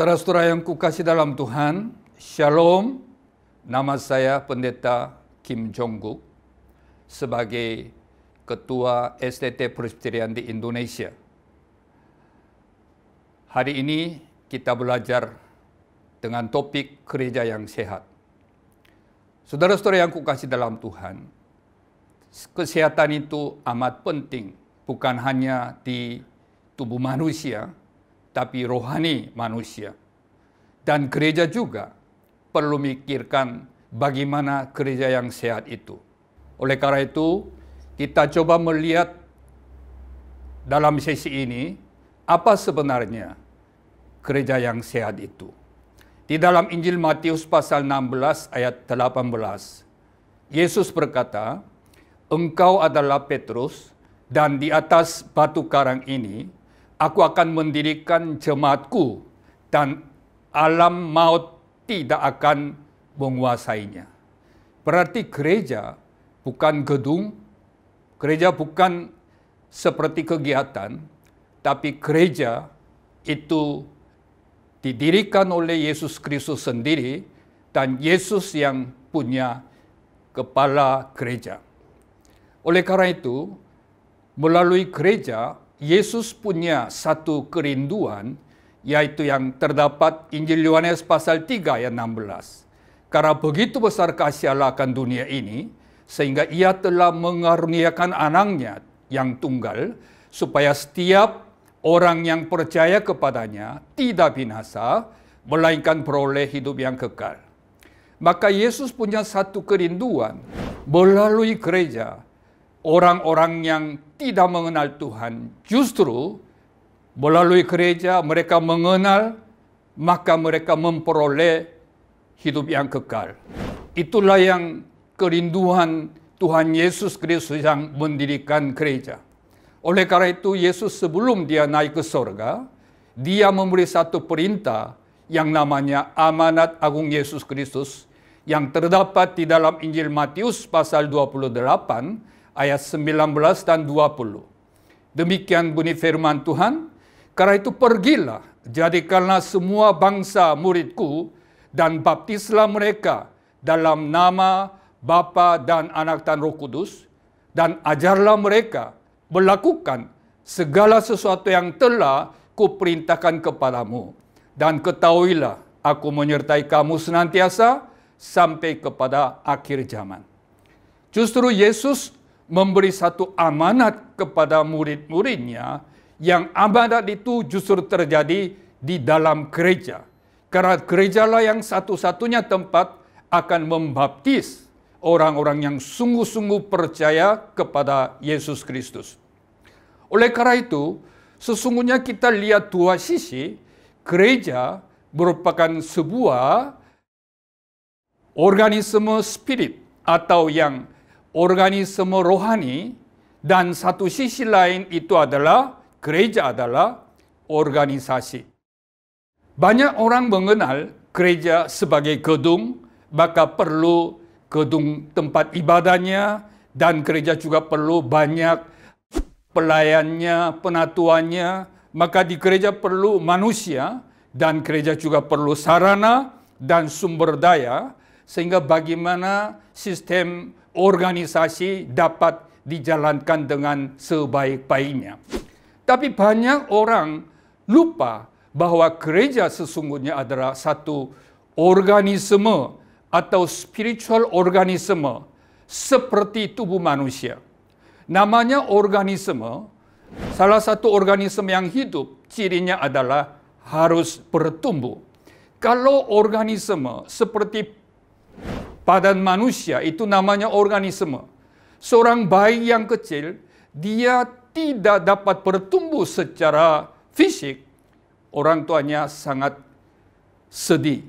Saudara-saudara yang kukasih dalam Tuhan, Shalom. Nama saya Pendeta Kim Jong-guk sebagai Ketua STT Presbyterian di Indonesia. Hari ini kita belajar dengan topik gereja yang sehat. Saudara-saudara yang kukasih dalam Tuhan, kesehatan itu amat penting bukan hanya di tubuh manusia, tapi rohani manusia. Dan gereja juga perlu memikirkan bagaimana gereja yang sehat itu. Oleh karena itu, kita coba melihat dalam sesi ini apa sebenarnya gereja yang sehat itu. Di dalam Injil Matius pasal 16 ayat 18, Yesus berkata, Engkau adalah Petrus, dan di atas batu karang ini Aku akan mendirikan jemaatku dan alam maut tidak akan menguasainya. Berarti gereja bukan gedung, gereja bukan seperti kegiatan, tapi gereja itu didirikan oleh Yesus Kristus sendiri dan Yesus yang punya kepala gereja. Oleh karena itu, melalui gereja Yesus punya satu kerinduan yaitu yang terdapat Injil Yohanes pasal 3 ayat 16. Karena begitu besar kasih Allah akan dunia ini sehingga ia telah mengaruniakan anaknya yang tunggal supaya setiap orang yang percaya kepadanya tidak binasa melainkan peroleh hidup yang kekal. Maka Yesus punya satu kerinduan melalui gereja orang-orang yang tidak mengenal Tuhan justru melalui gereja mereka mengenal maka mereka memperoleh hidup yang kekal. Itulah yang kerinduan Tuhan Yesus Kristus yang mendirikan gereja. Oleh karena itu Yesus sebelum dia naik ke sorga, dia memberi satu perintah yang namanya amanat agung Yesus Kristus yang terdapat di dalam Injil Matius pasal 28 ayat 19 dan 20. Demikian bunyi firman Tuhan, karena itu pergilah, jadikanlah semua bangsa muridku dan baptislah mereka dalam nama Bapa dan Anak dan Roh Kudus dan ajarlah mereka melakukan segala sesuatu yang telah kuperintahkan kepadamu dan ketahuilah aku menyertai kamu senantiasa sampai kepada akhir zaman. Justru Yesus memberi satu amanat kepada murid-muridnya yang amanat itu justru terjadi di dalam gereja. Karena gereja lah yang satu-satunya tempat akan membaptis orang-orang yang sungguh-sungguh percaya kepada Yesus Kristus. Oleh karena itu, sesungguhnya kita lihat dua sisi, gereja merupakan sebuah organisme spirit atau yang organisme rohani dan satu sisi lain itu adalah gereja adalah organisasi. Banyak orang mengenal gereja sebagai gedung, maka perlu gedung tempat ibadahnya dan gereja juga perlu banyak pelayannya, penatuannya. Maka di gereja perlu manusia dan gereja juga perlu sarana dan sumber daya sehingga bagaimana sistem organisasi dapat dijalankan dengan sebaik-baiknya. Tapi banyak orang lupa bahwa gereja sesungguhnya adalah satu organisme atau spiritual organisme seperti tubuh manusia. Namanya organisme, salah satu organisme yang hidup cirinya adalah harus bertumbuh. Kalau organisme seperti Badan manusia itu namanya organisme. Seorang bayi yang kecil, dia tidak dapat bertumbuh secara fisik. Orang tuanya sangat sedih.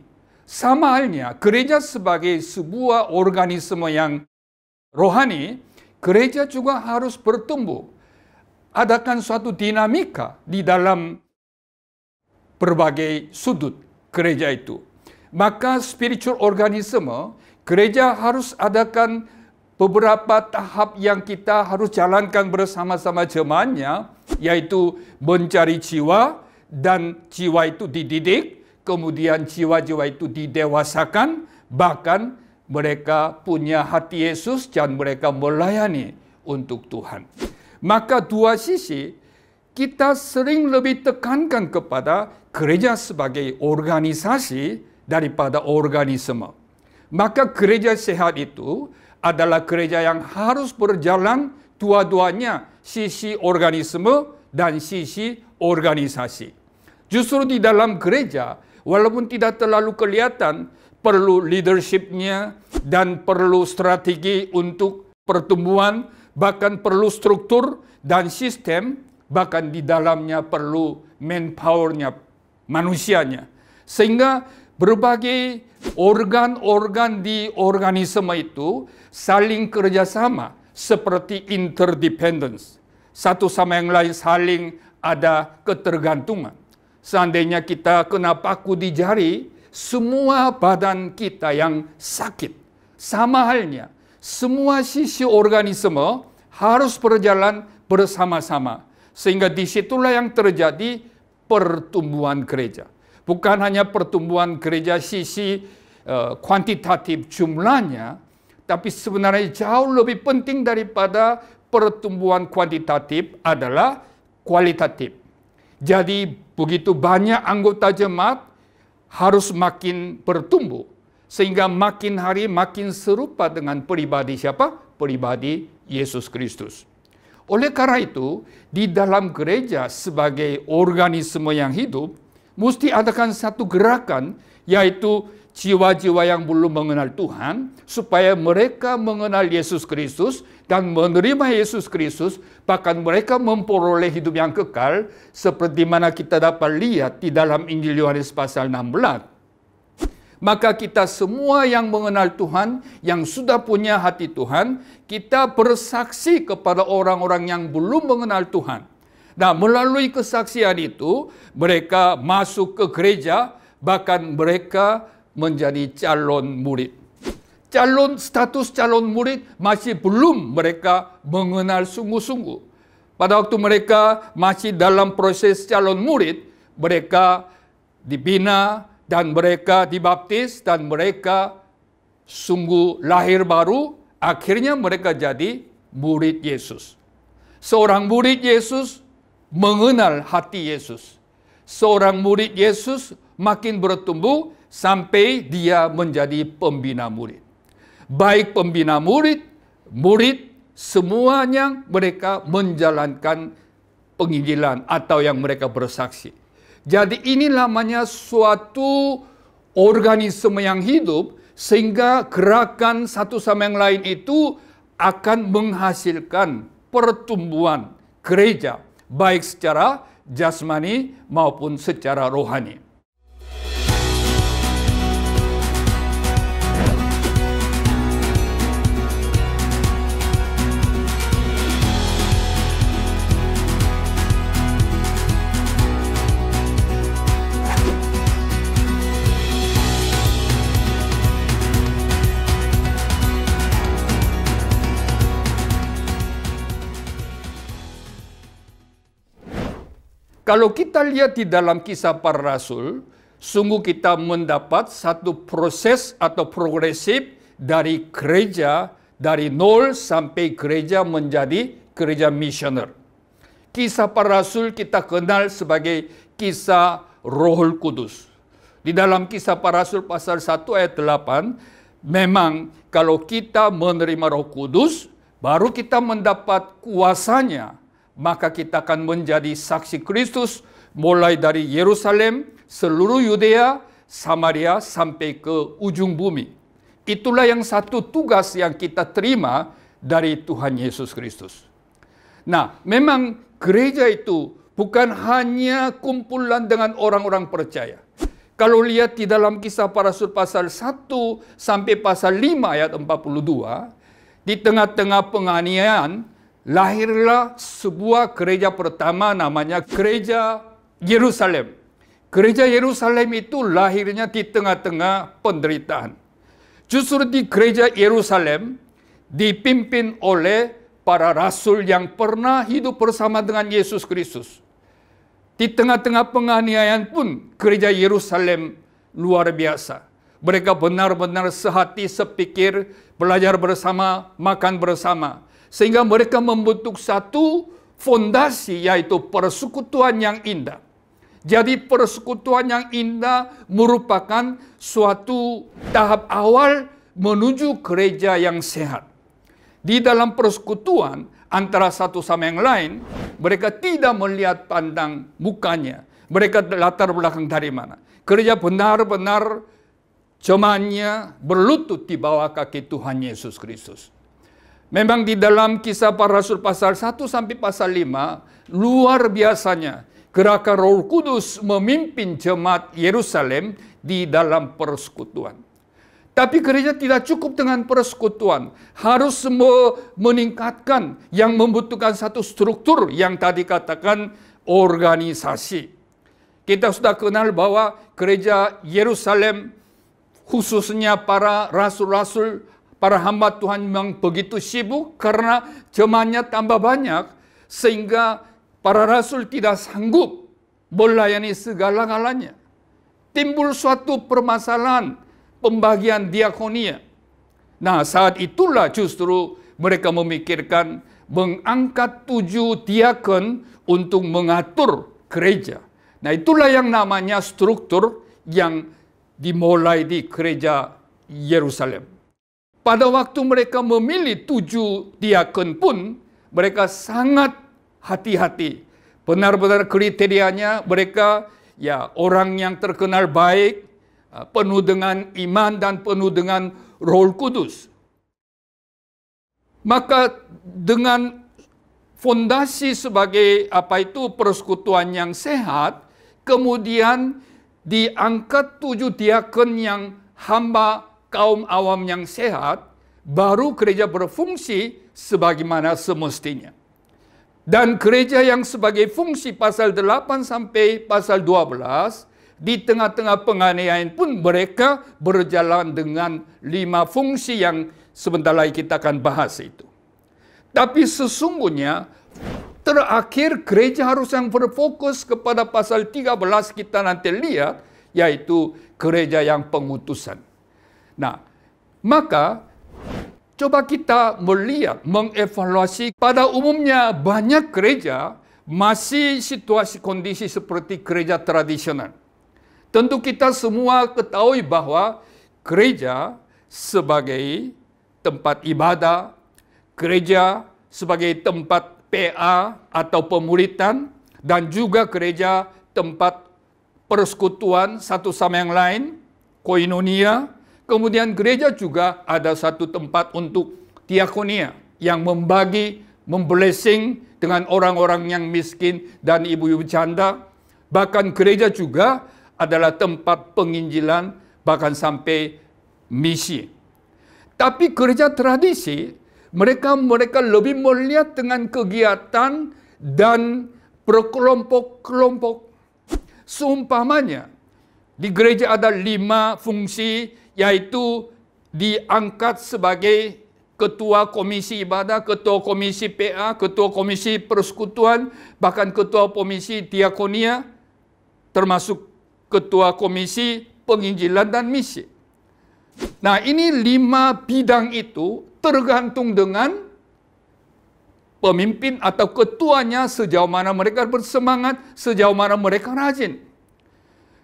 Sama halnya, gereja sebagai sebuah organisme yang rohani, gereja juga harus bertumbuh. Adakan suatu dinamika di dalam berbagai sudut gereja itu. Maka spiritual organisme Gereja harus adakan beberapa tahap yang kita harus jalankan bersama-sama jemaatnya, yaitu mencari jiwa, dan jiwa itu dididik, kemudian jiwa-jiwa itu didewasakan, bahkan mereka punya hati Yesus dan mereka melayani untuk Tuhan. Maka dua sisi, kita sering lebih tekankan kepada gereja sebagai organisasi daripada organisme. Maka gereja sehat itu adalah gereja yang harus berjalan dua-duanya sisi organisme dan sisi organisasi. Justru di dalam gereja, walaupun tidak terlalu kelihatan, perlu leadershipnya dan perlu strategi untuk pertumbuhan, bahkan perlu struktur dan sistem, bahkan di dalamnya perlu manpowernya, manusianya. Sehingga berbagai organ-organ di organisme itu saling kerjasama seperti interdependence. Satu sama yang lain saling ada ketergantungan. Seandainya kita kena paku di jari, semua badan kita yang sakit. Sama halnya, semua sisi organisme harus berjalan bersama-sama. Sehingga disitulah yang terjadi pertumbuhan gereja. Bukan hanya pertumbuhan gereja sisi eh, kuantitatif jumlahnya, tapi sebenarnya jauh lebih penting daripada pertumbuhan kuantitatif adalah kualitatif. Jadi begitu banyak anggota jemaat harus makin bertumbuh sehingga makin hari makin serupa dengan pribadi siapa? Pribadi Yesus Kristus. Oleh karena itu, di dalam gereja sebagai organisme yang hidup, Mesti adakan satu gerakan yaitu jiwa-jiwa yang belum mengenal Tuhan supaya mereka mengenal Yesus Kristus dan menerima Yesus Kristus bahkan mereka memperoleh hidup yang kekal seperti mana kita dapat lihat di dalam Injil Yohanes pasal 16. Maka kita semua yang mengenal Tuhan, yang sudah punya hati Tuhan, kita bersaksi kepada orang-orang yang belum mengenal Tuhan Nah, melalui kesaksian itu mereka masuk ke gereja bahkan mereka menjadi calon murid. Calon status calon murid masih belum mereka mengenal sungguh-sungguh. Pada waktu mereka masih dalam proses calon murid, mereka dibina dan mereka dibaptis dan mereka sungguh lahir baru, akhirnya mereka jadi murid Yesus. Seorang murid Yesus mengenal hati Yesus. Seorang murid Yesus makin bertumbuh sampai dia menjadi pembina murid. Baik pembina murid, murid, semuanya mereka menjalankan penginjilan atau yang mereka bersaksi. Jadi ini namanya suatu organisme yang hidup sehingga gerakan satu sama yang lain itu akan menghasilkan pertumbuhan gereja baik secara jasmani maupun secara rohani. Kalau kita lihat di dalam kisah para rasul, sungguh kita mendapat satu proses atau progresif dari gereja dari nol sampai gereja menjadi gereja misioner. Kisah para rasul kita kenal sebagai kisah Roh Kudus. Di dalam kisah para rasul pasal 1 ayat 8, memang kalau kita menerima Roh Kudus, baru kita mendapat kuasanya maka kita akan menjadi saksi Kristus mulai dari Yerusalem, seluruh Yudea, Samaria sampai ke ujung bumi. Itulah yang satu tugas yang kita terima dari Tuhan Yesus Kristus. Nah, memang gereja itu bukan hanya kumpulan dengan orang-orang percaya. Kalau lihat di dalam kisah para rasul pasal 1 sampai pasal 5 ayat 42, di tengah-tengah penganiayaan, lahirlah sebuah gereja pertama namanya Gereja Yerusalem. Gereja Yerusalem itu lahirnya di tengah-tengah penderitaan. Justru di gereja Yerusalem dipimpin oleh para rasul yang pernah hidup bersama dengan Yesus Kristus. Di tengah-tengah penganiayaan pun gereja Yerusalem luar biasa. Mereka benar-benar sehati, sepikir, belajar bersama, makan bersama. Sehingga mereka membentuk satu fondasi yaitu persekutuan yang indah. Jadi persekutuan yang indah merupakan suatu tahap awal menuju gereja yang sehat. Di dalam persekutuan antara satu sama yang lain, mereka tidak melihat pandang mukanya. Mereka latar belakang dari mana. Gereja benar-benar cemannya berlutut di bawah kaki Tuhan Yesus Kristus. Memang di dalam kisah para rasul pasal 1 sampai pasal 5, luar biasanya gerakan roh kudus memimpin jemaat Yerusalem di dalam persekutuan. Tapi gereja tidak cukup dengan persekutuan. Harus meningkatkan yang membutuhkan satu struktur yang tadi katakan organisasi. Kita sudah kenal bahwa gereja Yerusalem khususnya para rasul-rasul para hamba Tuhan memang begitu sibuk karena jemaatnya tambah banyak sehingga para rasul tidak sanggup melayani segala-galanya. Timbul suatu permasalahan pembagian diakonia. Nah saat itulah justru mereka memikirkan mengangkat tujuh diakon untuk mengatur gereja. Nah itulah yang namanya struktur yang dimulai di gereja Yerusalem. Pada waktu mereka memilih tujuh diakon pun, mereka sangat hati-hati. Benar-benar kriterianya mereka ya orang yang terkenal baik, ah, penuh dengan iman dan penuh dengan Roh Kudus. Maka dengan fondasi sebagai apa itu persekutuan yang sehat, kemudian diangkat tujuh diakon yang hamba kaum awam yang sehat baru gereja berfungsi sebagaimana semestinya. Dan gereja yang sebagai fungsi pasal 8 sampai pasal 12 di tengah-tengah penganiayaan pun mereka berjalan dengan lima fungsi yang sebentar lagi kita akan bahas itu. Tapi sesungguhnya terakhir gereja harus yang berfokus kepada pasal 13 kita nanti lihat yaitu gereja yang pengutusan. Nah, maka coba kita melihat, mengevaluasi pada umumnya banyak gereja masih situasi kondisi seperti gereja tradisional. Tentu kita semua ketahui bahwa gereja sebagai tempat ibadah, gereja sebagai tempat PA atau pemuritan, dan juga gereja tempat persekutuan satu sama yang lain, koinonia, Kemudian gereja juga ada satu tempat untuk diakonia yang membagi, memblessing dengan orang-orang yang miskin dan ibu-ibu janda. Bahkan gereja juga adalah tempat penginjilan bahkan sampai misi. Tapi gereja tradisi mereka mereka lebih melihat dengan kegiatan dan berkelompok-kelompok. Sumpahnya di gereja ada lima fungsi yaitu diangkat sebagai ketua komisi ibadah, ketua komisi PA, ketua komisi persekutuan, bahkan ketua komisi diakonia, termasuk ketua komisi penginjilan dan misi. Nah ini lima bidang itu tergantung dengan pemimpin atau ketuanya sejauh mana mereka bersemangat, sejauh mana mereka rajin.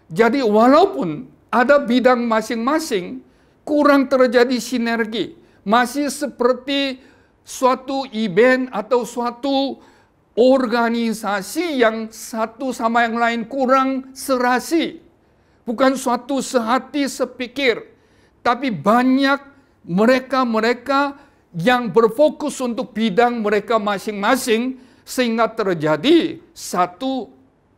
Jadi walaupun ada bidang masing-masing kurang terjadi sinergi. Masih seperti suatu event atau suatu organisasi yang satu sama yang lain kurang serasi. Bukan suatu sehati sepikir, tapi banyak mereka-mereka yang berfokus untuk bidang mereka masing-masing sehingga terjadi satu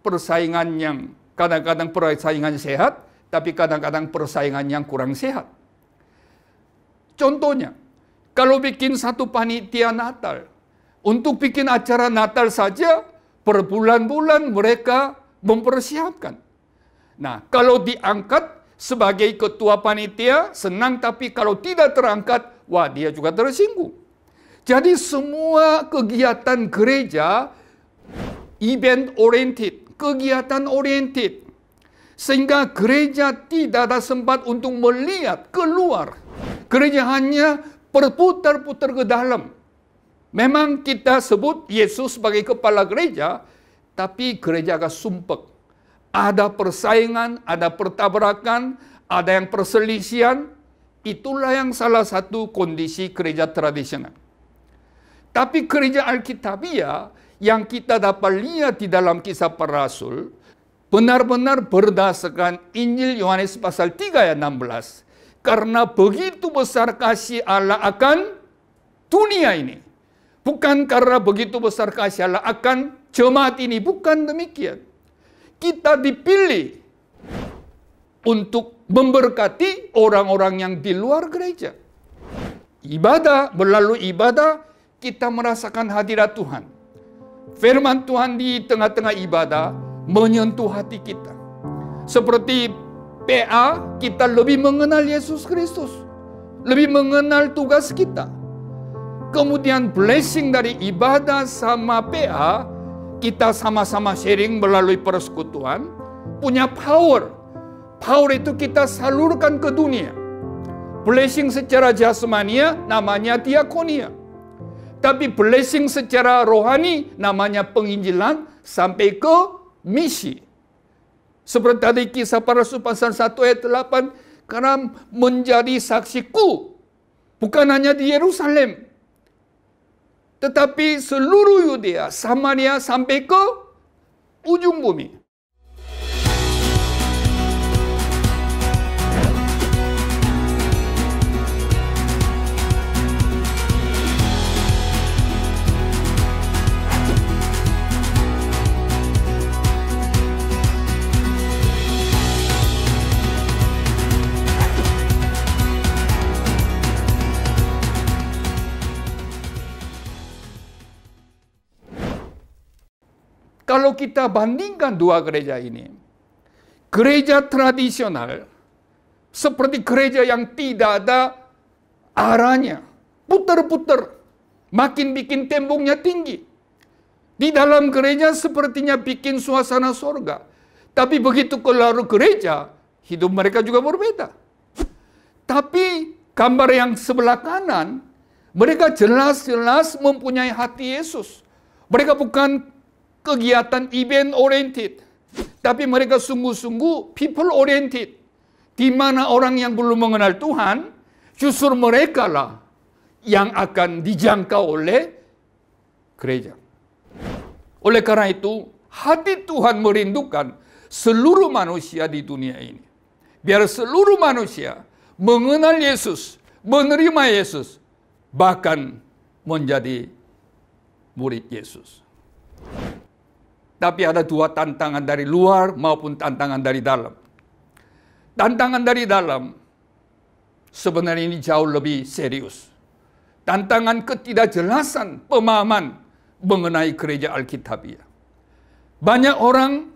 persaingan yang kadang-kadang persaingan sehat, tapi kadang-kadang persaingan yang kurang sehat. Contohnya, kalau bikin satu panitia Natal, untuk bikin acara Natal saja berbulan-bulan mereka mempersiapkan. Nah, kalau diangkat sebagai ketua panitia senang tapi kalau tidak terangkat, wah dia juga tersinggung. Jadi semua kegiatan gereja event oriented, kegiatan oriented sehingga gereja tidak ada sempat untuk melihat keluar. Gereja hanya berputar-putar ke dalam. Memang kita sebut Yesus sebagai kepala gereja, tapi gereja agak sumpek. Ada persaingan, ada pertabrakan, ada yang perselisihan. Itulah yang salah satu kondisi gereja tradisional. Tapi gereja Alkitabiah yang kita dapat lihat di dalam kisah para rasul, benar-benar berdasarkan Injil Yohanes pasal 3 ayat 16. Karena begitu besar kasih Allah akan dunia ini. Bukan karena begitu besar kasih Allah akan jemaat ini. Bukan demikian. Kita dipilih untuk memberkati orang-orang yang di luar gereja. Ibadah, melalui ibadah kita merasakan hadirat Tuhan. Firman Tuhan di tengah-tengah ibadah menyentuh hati kita. Seperti PA, kita lebih mengenal Yesus Kristus, lebih mengenal tugas kita. Kemudian blessing dari ibadah sama PA, kita sama-sama sharing melalui persekutuan, punya power. Power itu kita salurkan ke dunia. Blessing secara jasmania namanya diakonia. Tapi blessing secara rohani namanya penginjilan sampai ke misi. Seperti tadi kisah para rasul pasal 1 ayat 8, karena menjadi saksiku, bukan hanya di Yerusalem, tetapi seluruh Yudea, Samaria sampai ke ujung bumi. Kalau kita bandingkan dua gereja ini, gereja tradisional seperti gereja yang tidak ada arahnya, putar-putar, makin bikin temboknya tinggi. Di dalam gereja sepertinya bikin suasana sorga. Tapi begitu keluar gereja, hidup mereka juga berbeda. Tapi gambar yang sebelah kanan, mereka jelas-jelas mempunyai hati Yesus. Mereka bukan kegiatan event oriented. Tapi mereka sungguh-sungguh people oriented. Di mana orang yang belum mengenal Tuhan, justru mereka lah yang akan dijangkau oleh gereja. Oleh karena itu, hati Tuhan merindukan seluruh manusia di dunia ini. Biar seluruh manusia mengenal Yesus, menerima Yesus, bahkan menjadi murid Yesus. Tapi ada dua tantangan dari luar maupun tantangan dari dalam. Tantangan dari dalam sebenarnya ini jauh lebih serius. Tantangan ketidakjelasan pemahaman mengenai gereja Alkitabiah. Banyak orang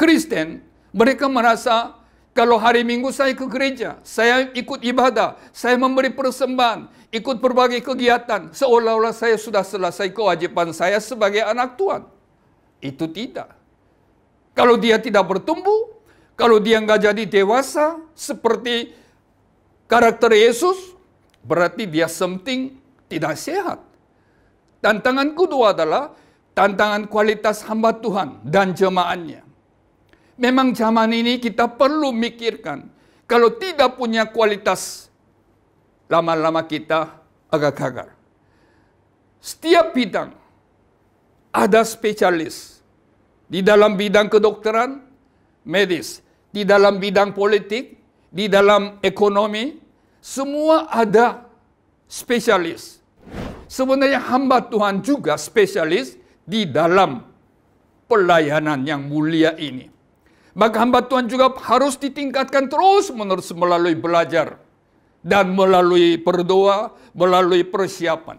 Kristen, mereka merasa kalau hari Minggu saya ke gereja, saya ikut ibadah, saya memberi persembahan, ikut berbagai kegiatan, seolah-olah saya sudah selesai kewajiban saya sebagai anak Tuhan. Itu tidak. Kalau dia tidak bertumbuh, kalau dia nggak jadi dewasa seperti karakter Yesus, berarti dia something tidak sehat. Tantangan kedua adalah tantangan kualitas hamba Tuhan dan jemaannya. Memang zaman ini kita perlu mikirkan, kalau tidak punya kualitas, lama-lama kita agak gagal. Setiap bidang ada spesialis di dalam bidang kedokteran, medis. Di dalam bidang politik, di dalam ekonomi, semua ada spesialis. Sebenarnya hamba Tuhan juga spesialis di dalam pelayanan yang mulia ini. Maka hamba Tuhan juga harus ditingkatkan terus menerus melalui belajar dan melalui berdoa, melalui persiapan.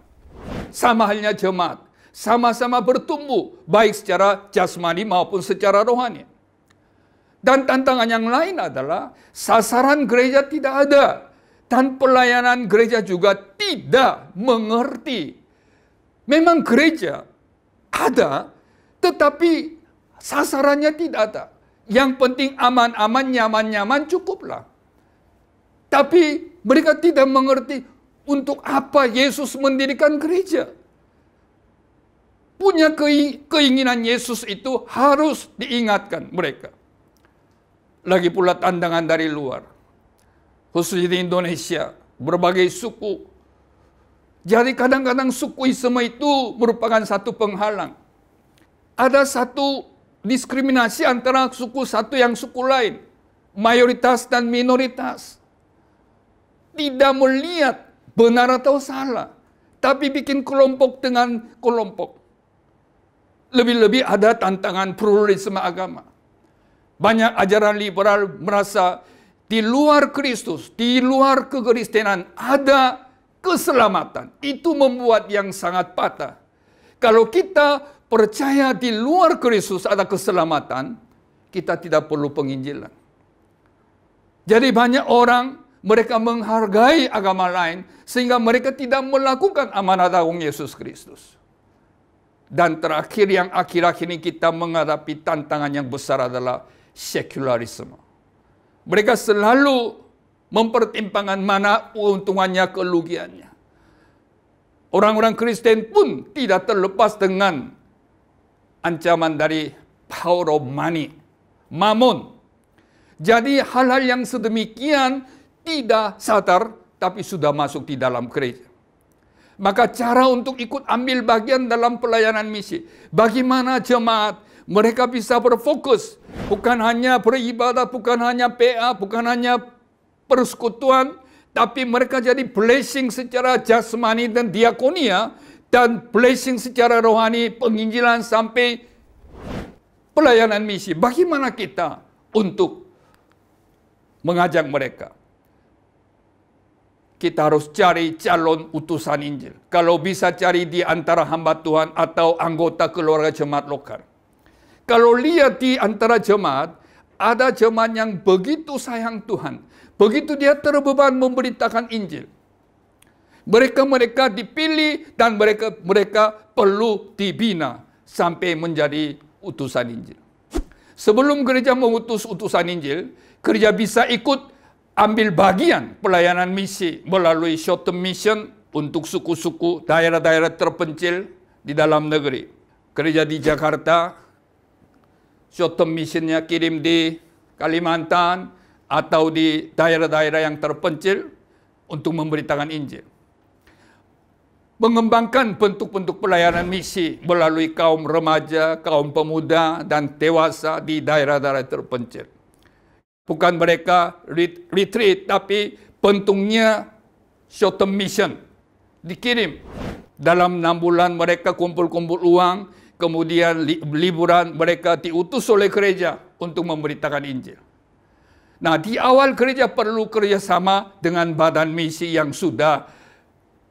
Sama halnya jemaat sama-sama bertumbuh baik secara jasmani maupun secara rohani. Dan tantangan yang lain adalah sasaran gereja tidak ada dan pelayanan gereja juga tidak mengerti. Memang gereja ada tetapi sasarannya tidak ada. Yang penting aman-aman, nyaman-nyaman cukuplah. Tapi mereka tidak mengerti untuk apa Yesus mendirikan gereja punya keinginan Yesus itu harus diingatkan mereka. Lagi pula tandangan dari luar. Khususnya di Indonesia, berbagai suku. Jadi kadang-kadang suku sukuisme itu merupakan satu penghalang. Ada satu diskriminasi antara suku satu yang suku lain. Mayoritas dan minoritas. Tidak melihat benar atau salah. Tapi bikin kelompok dengan kelompok. Lebih-lebih ada tantangan pluralisme agama. Banyak ajaran liberal merasa di luar Kristus, di luar kekristenan ada keselamatan. Itu membuat yang sangat patah. Kalau kita percaya di luar Kristus ada keselamatan, kita tidak perlu penginjilan. Jadi banyak orang mereka menghargai agama lain sehingga mereka tidak melakukan amanat agung Yesus Kristus. Dan terakhir yang akhir-akhir ini kita menghadapi tantangan yang besar adalah sekularisme. Mereka selalu mempertimbangkan mana keuntungannya, kerugiannya. Orang-orang Kristen pun tidak terlepas dengan ancaman dari power of money, mamun. Jadi hal-hal yang sedemikian tidak sadar tapi sudah masuk di dalam gereja. Maka cara untuk ikut ambil bagian dalam pelayanan misi. Bagaimana jemaat mereka bisa berfokus bukan hanya beribadah, bukan hanya PA, bukan hanya persekutuan, tapi mereka jadi blessing secara jasmani dan diakonia dan blessing secara rohani, penginjilan sampai pelayanan misi. Bagaimana kita untuk mengajak mereka? kita harus cari calon utusan Injil. Kalau bisa cari di antara hamba Tuhan atau anggota keluarga jemaat lokal. Kalau lihat di antara jemaat, ada jemaat yang begitu sayang Tuhan. Begitu dia terbeban memberitakan Injil. Mereka-mereka dipilih dan mereka mereka perlu dibina sampai menjadi utusan Injil. Sebelum gereja mengutus utusan Injil, gereja bisa ikut ambil bagian pelayanan misi melalui short term mission untuk suku-suku daerah-daerah terpencil di dalam negeri. Kerja di Jakarta, short term missionnya kirim di Kalimantan atau di daerah-daerah yang terpencil untuk memberitakan Injil. Mengembangkan bentuk-bentuk pelayanan misi melalui kaum remaja, kaum pemuda, dan dewasa di daerah-daerah terpencil Bukan mereka retreat, tapi pentungnya short term mission. Dikirim. Dalam enam bulan mereka kumpul-kumpul uang, kemudian li liburan mereka diutus oleh gereja untuk memberitakan Injil. Nah, di awal gereja perlu kerjasama dengan badan misi yang sudah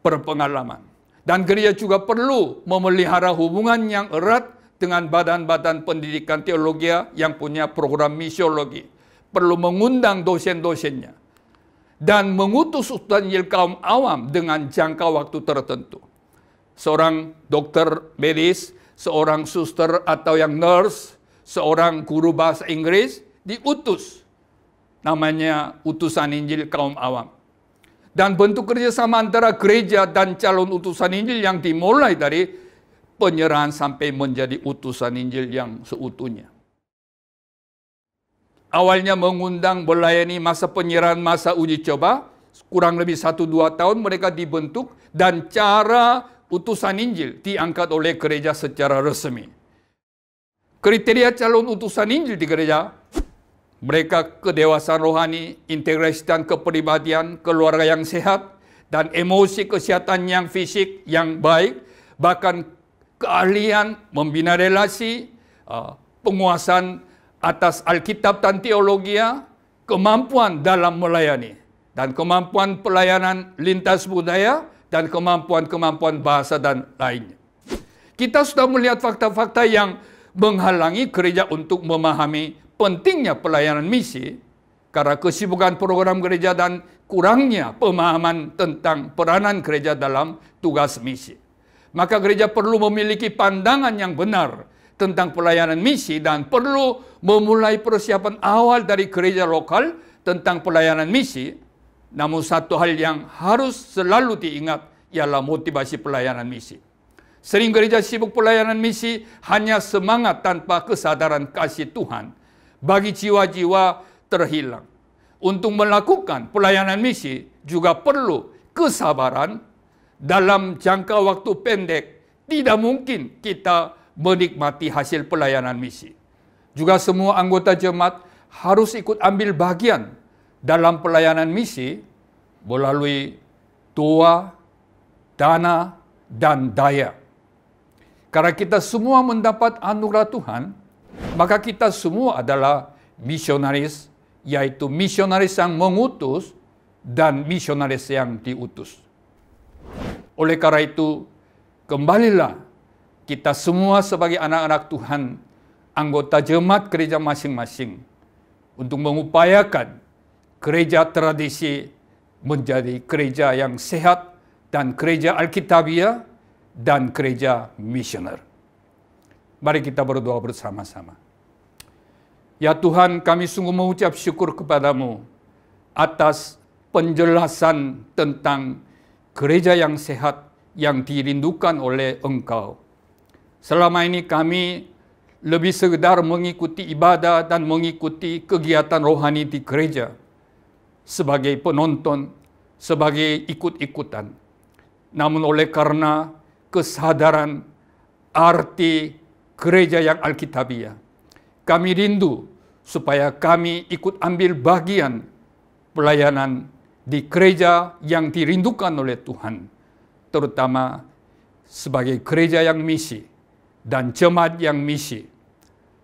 berpengalaman. Dan gereja juga perlu memelihara hubungan yang erat dengan badan-badan pendidikan teologi yang punya program misiologi perlu mengundang dosen-dosennya dan mengutus utanjil kaum awam dengan jangka waktu tertentu. Seorang dokter medis, seorang suster atau yang nurse, seorang guru bahasa Inggris diutus. Namanya utusan Injil kaum awam. Dan bentuk kerjasama antara gereja dan calon utusan Injil yang dimulai dari penyerahan sampai menjadi utusan Injil yang seutuhnya awalnya mengundang melayani masa penyiaran masa uji coba, kurang lebih 1-2 tahun mereka dibentuk dan cara utusan Injil diangkat oleh gereja secara resmi. Kriteria calon utusan Injil di gereja, mereka kedewasaan rohani, integrasi dan kepribadian, keluarga yang sehat, dan emosi kesehatan yang fisik yang baik, bahkan keahlian membina relasi, uh, penguasaan atas Alkitab dan teologia, kemampuan dalam melayani, dan kemampuan pelayanan lintas budaya, dan kemampuan-kemampuan bahasa dan lainnya. Kita sudah melihat fakta-fakta yang menghalangi gereja untuk memahami pentingnya pelayanan misi karena kesibukan program gereja dan kurangnya pemahaman tentang peranan gereja dalam tugas misi. Maka gereja perlu memiliki pandangan yang benar tentang pelayanan misi dan perlu memulai persiapan awal dari gereja lokal tentang pelayanan misi. Namun satu hal yang harus selalu diingat ialah motivasi pelayanan misi. Sering gereja sibuk pelayanan misi hanya semangat tanpa kesadaran kasih Tuhan bagi jiwa-jiwa terhilang. Untuk melakukan pelayanan misi juga perlu kesabaran dalam jangka waktu pendek. Tidak mungkin kita menikmati hasil pelayanan misi. Juga semua anggota jemaat harus ikut ambil bagian dalam pelayanan misi melalui doa dana, dan daya. Karena kita semua mendapat anugerah Tuhan, maka kita semua adalah misionaris, yaitu misionaris yang mengutus dan misionaris yang diutus. Oleh karena itu, kembalilah kita semua sebagai anak-anak Tuhan, anggota jemaat gereja masing-masing, untuk mengupayakan gereja tradisi menjadi gereja yang sehat dan gereja Alkitabiah dan gereja misioner. Mari kita berdoa bersama-sama. Ya Tuhan, kami sungguh mengucap syukur kepadamu atas penjelasan tentang gereja yang sehat yang dirindukan oleh Engkau Selama ini kami lebih sekedar mengikuti ibadah dan mengikuti kegiatan rohani di gereja sebagai penonton, sebagai ikut-ikutan. Namun oleh karena kesadaran arti gereja yang alkitabiah, kami rindu supaya kami ikut ambil bagian pelayanan di gereja yang dirindukan oleh Tuhan, terutama sebagai gereja yang misi dan jemaat yang misi,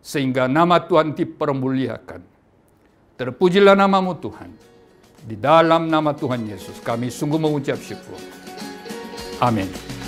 sehingga nama Tuhan dipermuliakan. Terpujilah namamu Tuhan. Di dalam nama Tuhan Yesus kami sungguh mengucap syukur. Amin.